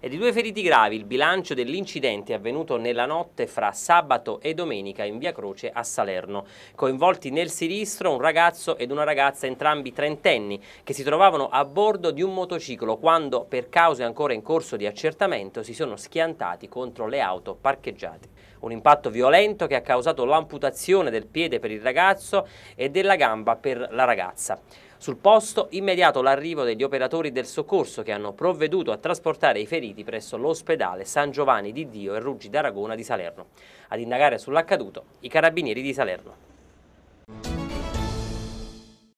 e di due feriti gravi il bilancio dell'incidente avvenuto nella notte fra sabato e domenica in via Croce a Salerno. Coinvolti nel sinistro un ragazzo ed una ragazza entrambi trentenni che si trovavano a bordo di un motociclo quando per cause ancora in corso di accertamento si sono schiantati contro le auto parcheggiate. Un impatto violento che ha causato l'amputazione del piede per il ragazzo e della gamba per la ragazza. Sul posto, immediato l'arrivo degli operatori del soccorso che hanno provveduto a trasportare i feriti presso l'ospedale San Giovanni di Dio e Ruggi d'Aragona di Salerno. Ad indagare sull'accaduto, i carabinieri di Salerno.